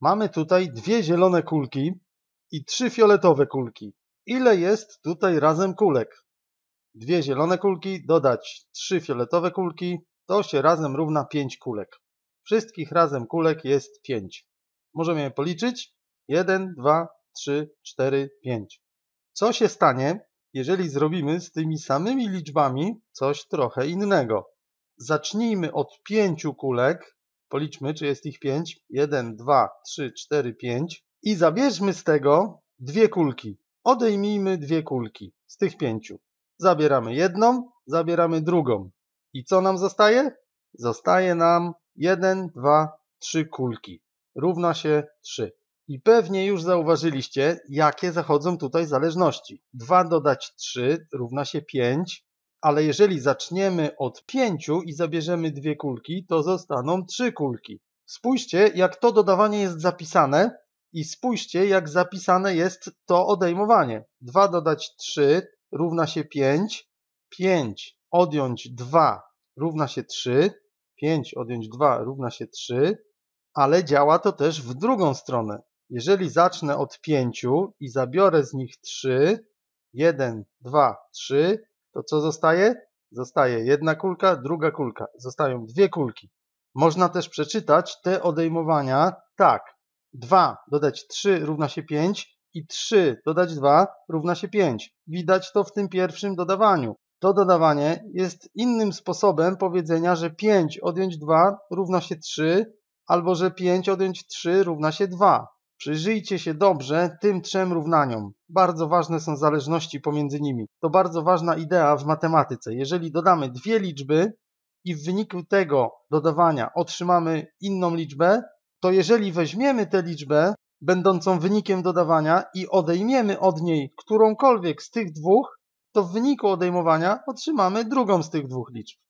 mamy tutaj dwie zielone kulki i trzy fioletowe kulki. Ile jest tutaj razem kulek? Dwie zielone kulki dodać trzy fioletowe kulki, to się razem równa 5 kulek. Wszystkich razem kulek jest 5. Możemy je policzyć. 1, 2, 3, 4, 5. Co się stanie, jeżeli zrobimy z tymi samymi liczbami coś trochę innego? Zacznijmy od 5 kulek Policzmy, czy jest ich 5. 1, 2, 3, 4, 5. I zabierzmy z tego dwie kulki. Odejmijmy dwie kulki z tych pięciu. Zabieramy jedną, zabieramy drugą. I co nam zostaje? Zostaje nam 1, 2, 3 kulki. Równa się 3. I pewnie już zauważyliście, jakie zachodzą tutaj zależności. 2 dodać 3 równa się 5, ale jeżeli zaczniemy od pięciu i zabierzemy dwie kulki, to zostaną trzy kulki. Spójrzcie, jak to dodawanie jest zapisane i spójrzcie, jak zapisane jest to odejmowanie. 2 dodać 3 równa się 5, 5 odjąć 2 równa się 3, 5 odjąć 2 równa się 3, ale działa to też w drugą stronę. Jeżeli zacznę od 5 i zabiorę z nich 3, 1, 2, 3, to co zostaje? Zostaje jedna kulka, druga kulka. Zostają dwie kulki. Można też przeczytać te odejmowania tak. 2 dodać 3 równa się 5 i 3 dodać 2 równa się 5. Widać to w tym pierwszym dodawaniu. To dodawanie jest innym sposobem powiedzenia, że 5 odjąć 2 równa się 3 albo że 5 odjąć 3 równa się 2. Przyjrzyjcie się dobrze tym trzem równaniom. Bardzo ważne są zależności pomiędzy nimi. To bardzo ważna idea w matematyce. Jeżeli dodamy dwie liczby i w wyniku tego dodawania otrzymamy inną liczbę, to jeżeli weźmiemy tę liczbę będącą wynikiem dodawania i odejmiemy od niej którąkolwiek z tych dwóch, to w wyniku odejmowania otrzymamy drugą z tych dwóch liczb.